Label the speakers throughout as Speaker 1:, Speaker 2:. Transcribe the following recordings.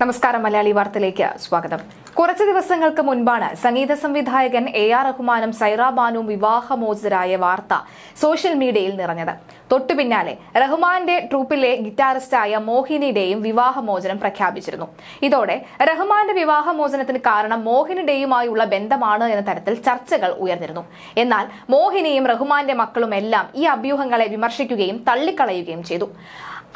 Speaker 1: നമസ്കാരം മലയാളി വാർത്തയിലേക്ക് സ്വാഗതം കുറച്ച് ദിവസങ്ങൾക്ക് മുൻപാണ് സംഗീത സംവിധായകൻ എ ആർ റഹ്മാനും സൈറാബാനും വിവാഹമോചിതരായ വാർത്ത സോഷ്യൽ മീഡിയയിൽ നിറഞ്ഞത് തൊട്ടു പിന്നാലെ റഹ്മാന്റെ ട്രൂപ്പിലെ ഗിറ്റാറിസ്റ്റായ മോഹിനിയുടെയും വിവാഹമോചനം പ്രഖ്യാപിച്ചിരുന്നു ഇതോടെ റഹ്മാന്റെ വിവാഹമോചനത്തിന് കാരണം മോഹിനിയുടെയുമായുള്ള ബന്ധമാണ് എന്ന തരത്തിൽ ചർച്ചകൾ ഉയർന്നിരുന്നു എന്നാൽ മോഹിനിയും റഹ്മാന്റെ മക്കളും എല്ലാം ഈ അഭ്യൂഹങ്ങളെ വിമർശിക്കുകയും തള്ളിക്കളയുകയും ചെയ്തു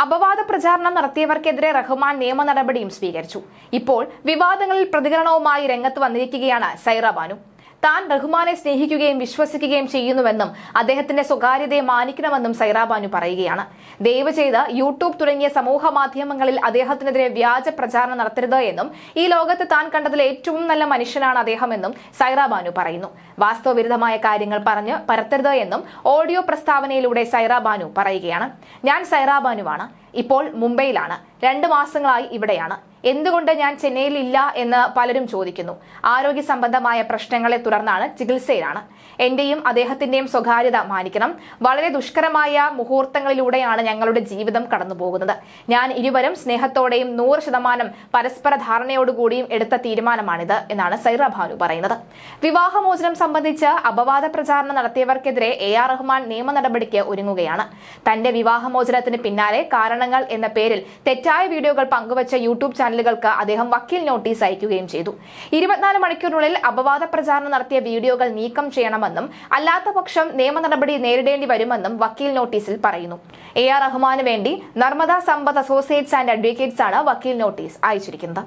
Speaker 1: അപവാദ പ്രചാരണം നടത്തിയവർക്കെതിരെ റഹ്മാൻ നിയമ നടപടിയും സ്വീകരിച്ചു ഇപ്പോൾ വിവാദങ്ങളിൽ പ്രതികരണവുമായി രംഗത്ത് വന്നിരിക്കുകയാണ് സൈറ ബാനു താൻ റഹ്മാനെ സ്നേഹിക്കുകയും വിശ്വസിക്കുകയും ചെയ്യുന്നുവെന്നും അദ്ദേഹത്തിന്റെ സ്വകാര്യതയെ മാനിക്കണമെന്നും സൈറാബാനു പറയുകയാണ് ദയവ് ചെയ്ത് യൂട്യൂബ് തുടങ്ങിയ സമൂഹ മാധ്യമങ്ങളിൽ അദ്ദേഹത്തിനെതിരെ വ്യാജ പ്രചാരണം നടത്തരുത് എന്നും ഈ ലോകത്ത് താൻ കണ്ടതിൽ ഏറ്റവും നല്ല മനുഷ്യനാണ് അദ്ദേഹമെന്നും സൈറാബാനു പറയുന്നു വാസ്തവവിരുദ്ധമായ കാര്യങ്ങൾ പറഞ്ഞ് പരത്തരുത് എന്നും ഓഡിയോ പ്രസ്താവനയിലൂടെ സൈറാബാനു പറയുകയാണ് ഞാൻ സൈറാബാനുവാണ് ഇപ്പോൾ മുംബൈയിലാണ് രണ്ട് മാസങ്ങളായി ഇവിടെയാണ് എന്തുകൊണ്ട് ഞാൻ ചെന്നൈയിൽ ഇല്ല എന്ന് പലരും ചോദിക്കുന്നു ആരോഗ്യ സംബന്ധമായ പ്രശ്നങ്ങളെ തുടർന്നാണ് ചികിത്സയിലാണ് എന്റെയും അദ്ദേഹത്തിന്റെയും സ്വകാര്യത മാനിക്കണം വളരെ ദുഷ്കരമായ മുഹൂർത്തങ്ങളിലൂടെയാണ് ഞങ്ങളുടെ ജീവിതം കടന്നുപോകുന്നത് ഞാൻ ഇരുവരും സ്നേഹത്തോടെയും നൂറ് ശതമാനം പരസ്പര ധാരണയോടുകൂടിയും എടുത്ത തീരുമാനമാണിത് എന്നാണ് സൈറ ഭാനു പറയുന്നത് വിവാഹമോചനം സംബന്ധിച്ച് അപവാദ പ്രചാരണം നടത്തിയവർക്കെതിരെ എ ആർ റഹ്മാൻ നിയമ നടപടിക്ക് ഒരുങ്ങുകയാണ് തന്റെ വിവാഹമോചനത്തിന് പിന്നാലെ കാരണങ്ങൾ എന്ന പേരിൽ തെറ്റായ വീഡിയോകൾ പങ്കുവച്ച യൂട്യൂബ് ചാനൽ ചാനലുകൾക്ക് അദ്ദേഹം വക്കീൽ നോട്ടീസ് അയക്കുകയും ചെയ്തു ഇരുപത്തിനാല് മണിക്കൂറിനുള്ളിൽ അപവാദ പ്രചാരണം നടത്തിയ വീഡിയോകൾ നീക്കം ചെയ്യണമെന്നും അല്ലാത്ത പക്ഷം നിയമ നടപടി നേരിടേണ്ടി വരുമെന്നും വക്കീൽ നോട്ടീസിൽ പറയുന്നു എ ആർ റഹ്മാന് വേണ്ടി Narmada Sampath associates and advocates ആണ് വക്കീൽ നോട്ടീസ് അയച്ചിരിക്കുന്നത്